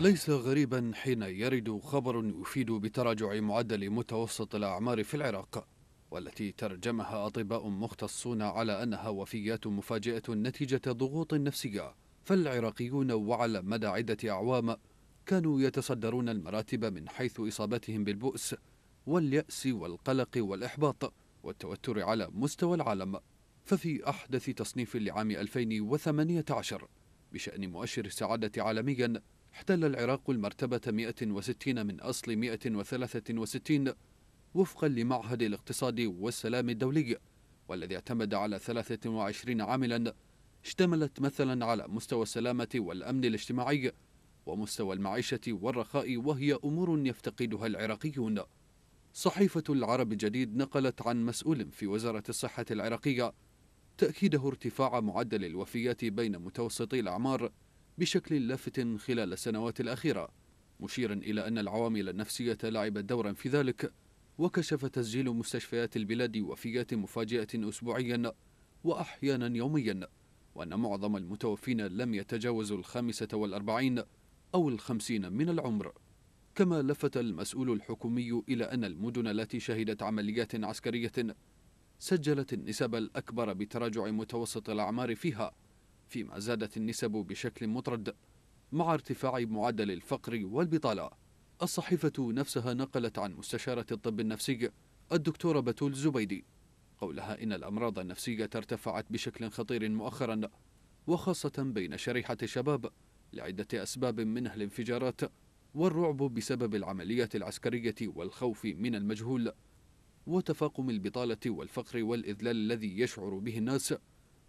ليس غريبا حين يرد خبر يفيد بتراجع معدل متوسط الأعمار في العراق والتي ترجمها أطباء مختصون على أنها وفيات مفاجئة نتيجة ضغوط نفسية فالعراقيون وعلى مدى عدة أعوام كانوا يتصدرون المراتب من حيث إصابتهم بالبؤس واليأس والقلق والإحباط والتوتر على مستوى العالم ففي أحدث تصنيف لعام 2018 بشأن مؤشر السعادة عالمياً احتل العراق المرتبة 160 من أصل 163 وفقا لمعهد الاقتصاد والسلام الدولي والذي اعتمد على 23 عاملا اشتملت مثلا على مستوى السلامة والأمن الاجتماعي ومستوى المعيشة والرخاء وهي أمور يفتقدها العراقيون صحيفة العرب الجديد نقلت عن مسؤول في وزارة الصحة العراقية تأكيده ارتفاع معدل الوفيات بين متوسطي الأعمار بشكل لافت خلال السنوات الأخيرة مشيرا إلى أن العوامل النفسية لعبت دورا في ذلك وكشف تسجيل مستشفيات البلاد وفيات مفاجئة أسبوعيا وأحيانا يوميا وأن معظم المتوفين لم يتجاوزوا الخامسة والأربعين أو الخمسين من العمر كما لفت المسؤول الحكومي إلى أن المدن التي شهدت عمليات عسكرية سجلت النسب الأكبر بتراجع متوسط الأعمار فيها فيما زادت النسب بشكل مطرد مع ارتفاع معدل الفقر والبطالة الصحيفة نفسها نقلت عن مستشارة الطب النفسي الدكتورة بتول زبيدي قولها إن الأمراض النفسية ارتفعت بشكل خطير مؤخرا وخاصة بين شريحة الشباب لعدة أسباب منها الانفجارات والرعب بسبب العمليات العسكرية والخوف من المجهول وتفاقم البطالة والفقر والإذلال الذي يشعر به الناس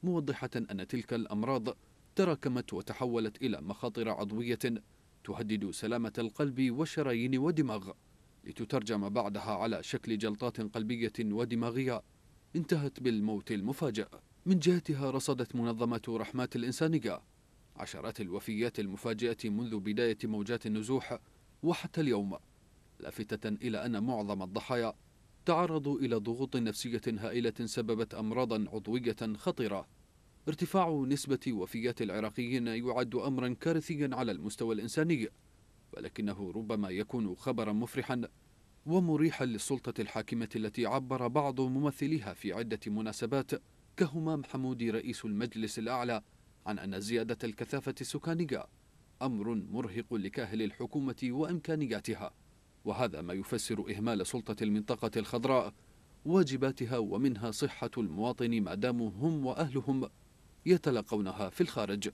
موضحة أن تلك الأمراض تراكمت وتحولت إلى مخاطر عضوية تهدد سلامة القلب والشرايين والدماغ لتترجم بعدها على شكل جلطات قلبية ودماغية انتهت بالموت المفاجئ من جهتها رصدت منظمة رحمات الإنسانية عشرات الوفيات المفاجئة منذ بداية موجات النزوح وحتى اليوم لافتة إلى أن معظم الضحايا تعرضوا إلى ضغوط نفسية هائلة سببت أمراضا عضوية خطرة ارتفاع نسبة وفيات العراقيين يعد أمرا كارثيا على المستوى الإنساني ولكنه ربما يكون خبرا مفرحا ومريحا للسلطة الحاكمة التي عبر بعض ممثليها في عدة مناسبات كهمام حمودي رئيس المجلس الأعلى عن أن زيادة الكثافة السكانية أمر مرهق لكاهل الحكومة وإمكانياتها وهذا ما يفسر إهمال سلطة المنطقة الخضراء واجباتها ومنها صحة المواطن ما داموا هم وأهلهم يتلقونها في الخارج